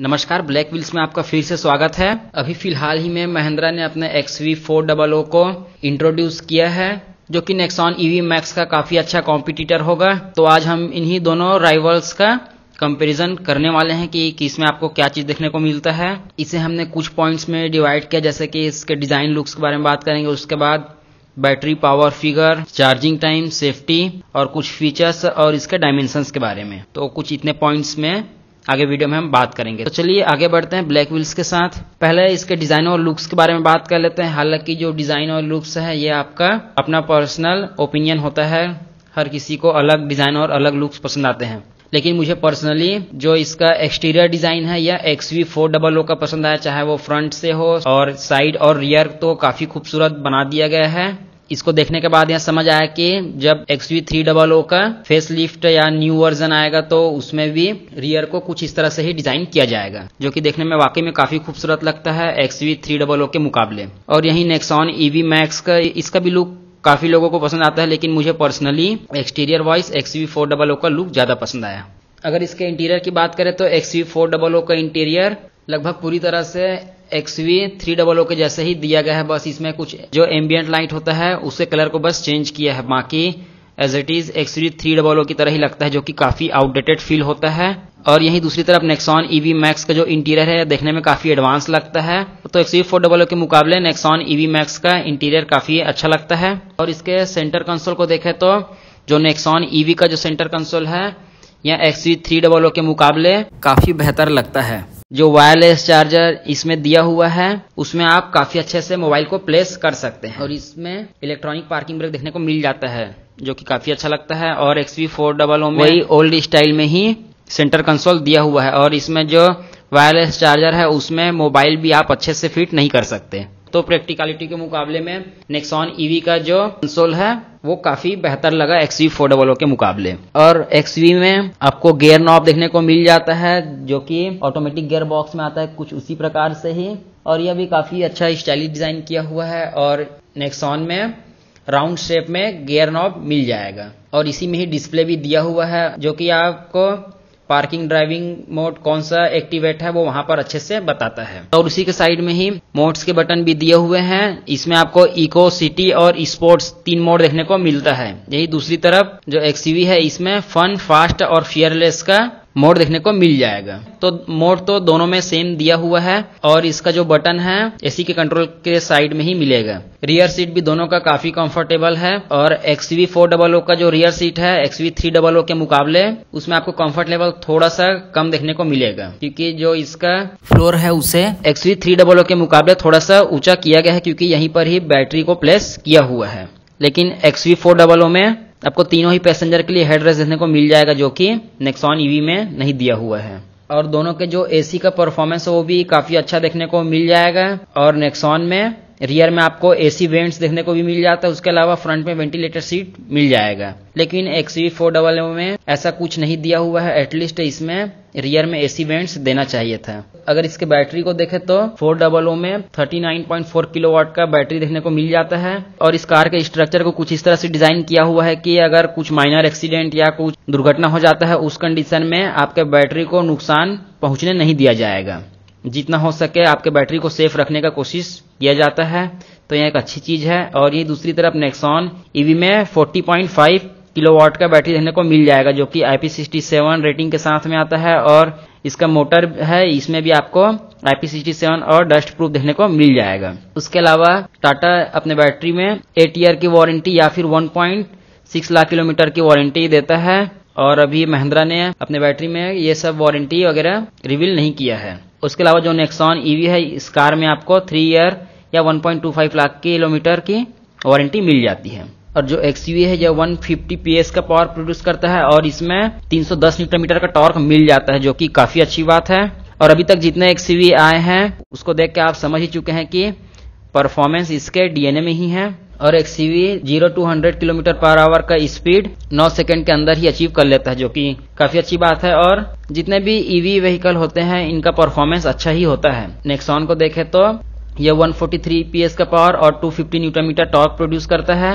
नमस्कार black wheels में आपका फिर से स्वागत है अभी फिलहाल ही में महिंद्रा ने अपने X V four double O को इंट्रोड्यूस किया है जो कि नेक्सॉन ईवी मैक्स का काफी अच्छा कॉम्पिटिटर होगा तो आज हम इन्हीं दोनों राइवल्स का कंपैरिजन करने वाले हैं कि इसमें आपको क्या चीज देखने को मिलता है इसे हमने कुछ पॉइंट्स में डिवाइड किया जैसे कि इसके डिजाइन लुक्स के बारे में बात करेंगे उसके बाद battery power figure charging time safety और कुछ फीचर्स और इसके डायमेंशंस के बारे में तो कुछ इतने पॉइंट्स में आगे वीडियो में हम बात करेंगे तो चलिए आगे बढ़ते हैं ब्लैक व्हील्स के साथ पहले इसके डिजाइन और लुक्स के बारे में बात कर लेते हैं हालांकि जो डिजाइन और लुक्स है ये आपका अपना पर्सनल ओपिनियन होता है हर किसी को अलग डिजाइन और अलग लुक्स पसंद आते हैं लेकिन मुझे पर्सनली जो इसका एक्सटीरियर डिजाइन है या X V four double O का पसंद आया चाहे वो फ्रंट से हो और साइड और रियर तो काफी खूबसूरत बना दिया गया है इसको देखने के बाद यहाँ समझ आया कि जब X V three double O का फेस लिफ्ट या न्यू वर्जन आएगा तो उसमें भी रियर को कुछ इस तरह से ही डिजाइन किया जाएगा जो कि देखने में वाकई में काफी खूबसूरत लगता है X V three double O के मुकाबले और यही नेक्सॉन ईवी मैक्स का इसका भी लुक काफी लोगों को पसंद आता है लेकिन मुझे personally exterior wise X V four double O का लुक ज्यादा पसंद आया अगर इसके इंटीरियर की बात करें तो X V four double O का इंटीरियर लगभग पूरी तरह से एक्सवी थ्री डबल ओ के जैसे ही दिया गया है बस इसमें कुछ जो एम्बियंट लाइट होता है उसे कलर को बस चेंज किया है बाकी as it is X V three double O की तरह ही लगता है जो कि काफी आउटडेटेड फील होता है और यही दूसरी तरफ नेक्सॉन ईवी मैक्स का जो इंटीरियर है देखने में काफी एडवांस लगता है तो एक्सवी फोर डबल ओ के मुकाबले नेक्सॉन ईवी मैक्स का इंटीरियर काफी अच्छा लगता है और इसके सेंटर कंसोल को देखें तो जो नेक्सॉन ईवी e का जो सेंटर कंसोल है या एक्सवी थ्री डबल ओ के मुकाबले काफी बेहतर लगता है जो वायरलेस चार्जर इसमें दिया हुआ है उसमें आप काफी अच्छे से मोबाइल को प्लेस कर सकते हैं और इसमें इलेक्ट्रॉनिक पार्किंग ब्रेक देखने को मिल जाता है जो कि काफी अच्छा लगता है और वी फोर डबल में वही ओल्ड स्टाइल में ही सेंटर कंसोल दिया हुआ है और इसमें जो वायरलेस चार्जर है उसमें मोबाइल भी आप अच्छे से फिट नहीं कर सकते तो प्रैक्टिकलिटी के मुकाबले में नेक्सॉन ईवी e का जो कंसोल है वो काफी बेहतर लगा एक्सवी फोर डबल के मुकाबले और एक्सवी में आपको गेयर नॉब देखने को मिल जाता है जो कि ऑटोमेटिक गेयर बॉक्स में आता है कुछ उसी प्रकार से ही और यह भी काफी अच्छा स्टाइलिश डिजाइन किया हुआ है और नेक्सॉन में राउंड शेप में गेयर नॉब मिल जाएगा और इसी में ही डिस्प्ले भी दिया हुआ है जो कि आपको पार्किंग ड्राइविंग मोड कौन सा एक्टिवेट है वो वहां पर अच्छे से बताता है और उसी के साइड में ही मोड्स के बटन भी दिए हुए हैं इसमें आपको इको सिटी और स्पोर्ट्स तीन मोड देखने को मिलता है यही दूसरी तरफ जो एक्सीवी है इसमें फन फास्ट और फियरलेस का मोड देखने को मिल जाएगा तो मोड तो दोनों में सेम दिया हुआ है और इसका जो बटन है एसी के कंट्रोल के साइड में ही मिलेगा रियर सीट भी दोनों का काफी कंफर्टेबल है और एक्सवी फोर डबल ओ का जो रियर सीट है एक्सवी थ्री डबल ओ के मुकाबले उसमें आपको कंफर्ट लेवल थोड़ा सा कम देखने को मिलेगा क्योंकि जो इसका फ्लोर है उसे एक्सवी थ्री डबल ओ के मुकाबले थोड़ा सा ऊंचा किया गया है क्योंकि यहीं पर ही बैटरी को प्लेस किया हुआ है लेकिन एक्सवी फोर डबल ओ में आपको तीनों ही पैसेंजर के लिए हेडरेस्ट देखने को मिल जाएगा जो कि नेक्सॉन ईवी e में नहीं दिया हुआ है और दोनों के जो एसी का परफॉर्मेंस है वो भी काफी अच्छा देखने को मिल जाएगा और नेक्सॉन में रियर में आपको एसी वेंट्स देखने को भी मिल जाता है उसके अलावा फ्रंट में वेंटिलेटर सीट मिल जाएगा लेकिन वी फोर डबल में ऐसा कुछ नहीं दिया हुआ है एटलीस्ट इसमें रियर में एसी वेंट्स देना चाहिए था अगर इसके बैटरी को देखें तो फोर डबल ओ में thirty nine four kilowatt का बैटरी देखने को मिल जाता है और इस कार के स्ट्रक्चर को कुछ इस तरह से डिजाइन किया हुआ है कि अगर कुछ माइनर एक्सीडेंट या कुछ दुर्घटना हो जाता है उस कंडीशन में आपके बैटरी को नुकसान पहुंचने नहीं दिया जाएगा जितना हो सके आपके बैटरी को सेफ रखने का कोशिश किया जाता है तो यह एक अच्छी चीज़ है और ये दूसरी तरफ नेक्सॉन ईवी e में 40.5 किलोवाट का बैटरी देखने को मिल जाएगा जो कि IP67 रेटिंग के साथ में आता है और इसका मोटर है इसमें भी आपको सेवन और डस्ट प्रूफ देखने को मिल जाएगा उसके अलावा टाटा अपने बैटरी में एट ईयर की वारंटी या फिर सिक्स लाख किलोमीटर की वारंटी देता है और अभी महिंद्रा ने अपने बैटरी में ये सब वारंटी वगैरह रिवील नहीं किया है उसके अलावा जो नेक्सॉन ईवी e है इस कार में आपको थ्री ईयर या 1.25 लाख किलोमीटर की वारंटी मिल जाती है और जो एक्स है यह 150 पीएस का पावर प्रोड्यूस करता है और इसमें 310 न्यूटन मीटर का टॉर्क मिल जाता है जो कि काफी अच्छी बात है और अभी तक जितने एक्स आए हैं उसको देख के आप समझ ही चुके हैं कि परफॉर्मेंस इसके डीएनए में ही है और एक सीवी जीरो टू हंड्रेड किलोमीटर पर आवर का स्पीड नौ सेकंड के अंदर ही अचीव कर लेता है जो कि काफी अच्छी बात है और जितने भी ईवी e व्हीकल होते हैं इनका परफॉर्मेंस अच्छा ही होता है नेक्सॉन को देखें तो यह 143 पीएस का पावर और 250 न्यूटन मीटर टॉर्क प्रोड्यूस करता है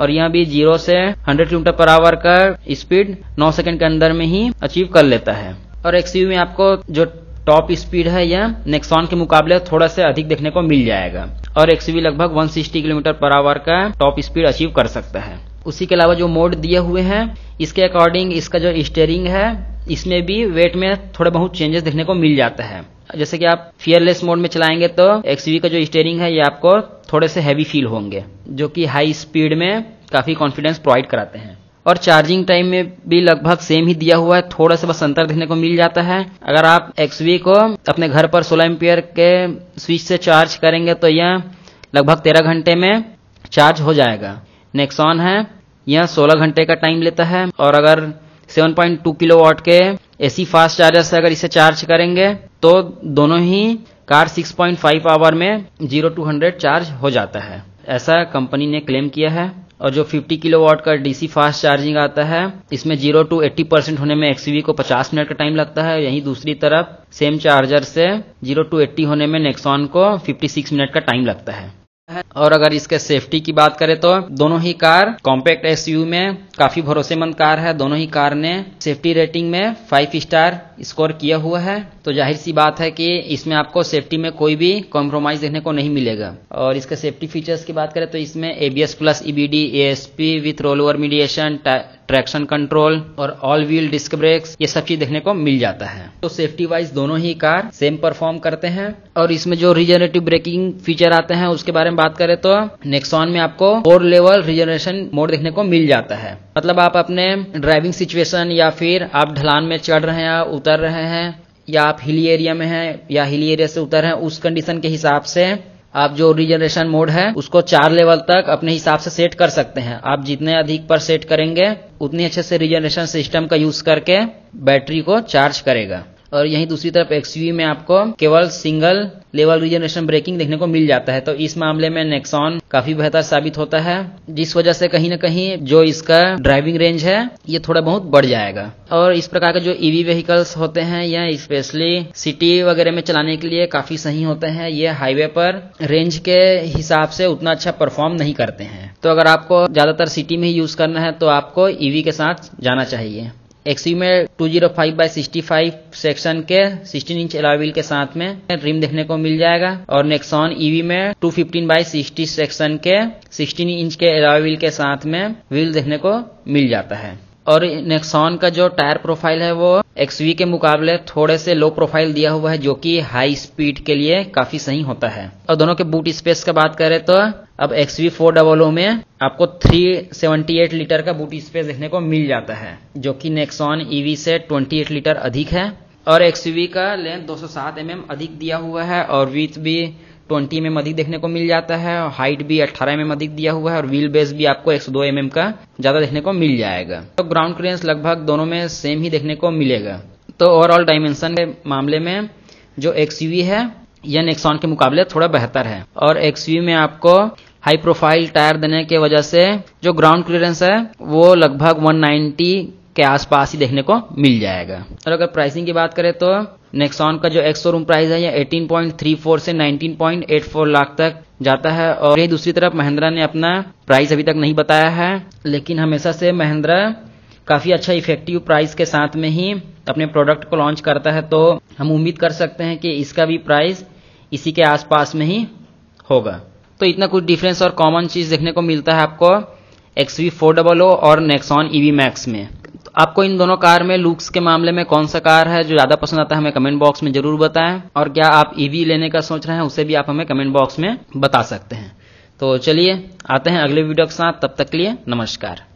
और यहाँ भी जीरो से 100 किलोमीटर पर आवर का स्पीड 9 सेकंड के अंदर में ही अचीव कर लेता है और एक्सयू में आपको जो टॉप स्पीड है यह नेक्सॉन के मुकाबले थोड़ा से अधिक देखने को मिल जाएगा और एक्सवी लगभग 160 किलोमीटर पर आवर का टॉप स्पीड अचीव कर सकता है उसी के अलावा जो मोड दिए हुए हैं इसके अकॉर्डिंग इसका जो स्टेयरिंग है इसमें भी वेट में थोड़े बहुत चेंजेस देखने को मिल जाता है जैसे कि आप फियरलेस मोड में चलाएंगे तो एक्सवी का जो स्टेयरिंग है ये आपको थोड़े से हैवी फील होंगे जो कि हाई स्पीड में काफी कॉन्फिडेंस प्रोवाइड कराते हैं और चार्जिंग टाइम में भी लगभग सेम ही दिया हुआ है थोड़ा सा बस अंतर देखने को मिल जाता है अगर आप एक्सवी को अपने घर पर सोलह एम्पियर के स्विच से चार्ज करेंगे तो यह लगभग तेरह घंटे में चार्ज हो जाएगा नेक्सॉन है यह सोलह घंटे का टाइम लेता है और अगर 7.2 वॉट के एसी फास्ट चार्जर से अगर इसे चार्ज करेंगे तो दोनों ही कार 6.5 आवर में 0 टू हंड्रेड चार्ज हो जाता है ऐसा कंपनी ने क्लेम किया है और जो 50 वॉट का डीसी फास्ट चार्जिंग आता है इसमें जीरो टू 80 परसेंट होने में एक्सीवी को 50 मिनट का टाइम लगता है यहीं दूसरी तरफ सेम चार्जर से जीरो टू 80 होने में नेक्सॉन को 56 मिनट का टाइम लगता है और अगर इसके सेफ्टी की बात करें तो दोनों ही कार कॉम्पैक्ट एसयू में काफी भरोसेमंद कार है दोनों ही कार ने सेफ्टी रेटिंग में फाइव स्टार स्कोर किया हुआ है तो जाहिर सी बात है कि इसमें आपको सेफ्टी में कोई भी कॉम्प्रोमाइज देखने को नहीं मिलेगा और इसके सेफ्टी फीचर्स की बात करें तो इसमें ABS plus EBD ESP with rollover mitigation traction control और ऑल व्हील डिस्क ब्रेक्स ये सब चीज देखने को मिल जाता है तो सेफ्टी वाइज दोनों ही कार सेम परफॉर्म करते हैं और इसमें जो रिजनरेटिव ब्रेकिंग फीचर आते हैं उसके बारे में बात करें तो नेक्सॉन में आपको फोर लेवल रिजनरेशन मोड देखने को मिल जाता है मतलब आप अपने ड्राइविंग सिचुएशन या फिर आप ढलान में चढ़ रहे हैं उतर उतर रहे हैं या आप हिली एरिया में हैं या हिली एरिया से उतर हैं उस कंडीशन के हिसाब से आप जो रिजनरेशन मोड है उसको चार लेवल तक अपने हिसाब से सेट कर सकते हैं आप जितने अधिक पर सेट करेंगे उतनी अच्छे से रिजनरेशन सिस्टम का यूज करके बैटरी को चार्ज करेगा और यहीं दूसरी तरफ एक्सयूवी में आपको केवल सिंगल लेवल रिजनरेशन ब्रेकिंग देखने को मिल जाता है तो इस मामले में नेक्सॉन काफी बेहतर साबित होता है जिस वजह से कहीं ना कहीं जो इसका ड्राइविंग रेंज है ये थोड़ा बहुत बढ़ जाएगा और इस प्रकार के जो ईवी e व्हीकल्स होते हैं या स्पेशली सिटी वगैरह में चलाने के लिए काफी सही होते हैं ये हाईवे पर रेंज के हिसाब से उतना अच्छा परफॉर्म नहीं करते हैं तो अगर आपको ज्यादातर सिटी में ही यूज करना है तो आपको ईवी e के साथ जाना चाहिए एक्सयू e में 205 zero five by sixty section के 16 इंच एलाविल के साथ में रिम देखने को मिल जाएगा और नेक्सॉन ईवी e में 215 फिफ्टीन बाई सिक्सटी सेक्शन के 16 इंच के एलाविल के साथ में व्हील देखने को मिल जाता है और नेक्सॉन का जो टायर प्रोफाइल है वो एक्सवी के मुकाबले थोड़े से लो प्रोफाइल दिया हुआ है जो कि हाई स्पीड के लिए काफी सही होता है और दोनों के बूट स्पेस का बात करें तो अब एक्सवी फोर डबल ओ में आपको 378 लीटर का बूट स्पेस देखने को मिल जाता है जो कि नेक्सॉन ईवी e से 28 लीटर अधिक है और एक्सवी का लेंथ 207 सौ mm अधिक दिया हुआ है और विथ भी ट्वेंटी एम अधिक देखने को मिल जाता है और हाइट भी अट्ठारह एम अधिक दिया हुआ है और व्हील बेस भी आपको एक सौ दो mm का ज्यादा देखने को मिल जाएगा तो ग्राउंड क्लियरेंस लगभग दोनों में सेम ही देखने को मिलेगा तो ओवरऑल डायमेंशन के मामले में जो एक्स है यह नेक्सॉन के मुकाबले थोड़ा बेहतर है और एक्स में आपको हाई प्रोफाइल टायर देने की वजह से जो ग्राउंड क्लियरेंस है वो लगभग 190 के आसपास ही देखने को मिल जाएगा और अगर प्राइसिंग की बात करें तो नेक्सॉन का जो एक्स शोरूम प्राइस है ये 18.34 से 19.84 लाख तक जाता है और ये दूसरी तरफ महिंद्रा ने अपना प्राइस अभी तक नहीं बताया है लेकिन हमेशा से महिंद्रा काफी अच्छा इफेक्टिव प्राइस के साथ में ही अपने प्रोडक्ट को लॉन्च करता है तो हम उम्मीद कर सकते हैं कि इसका भी प्राइस इसी के आसपास में ही होगा तो इतना कुछ डिफरेंस और कॉमन चीज देखने को मिलता है आपको एक्सवी फोर डबल ओ और नेक्सॉन ईवी मैक्स में आपको इन दोनों कार में लुक्स के मामले में कौन सा कार है जो ज्यादा पसंद आता है हमें कमेंट बॉक्स में जरूर बताएं और क्या आप ईवी e लेने का सोच रहे हैं उसे भी आप हमें कमेंट बॉक्स में बता सकते हैं तो चलिए आते हैं अगले वीडियो के साथ तब तक के लिए नमस्कार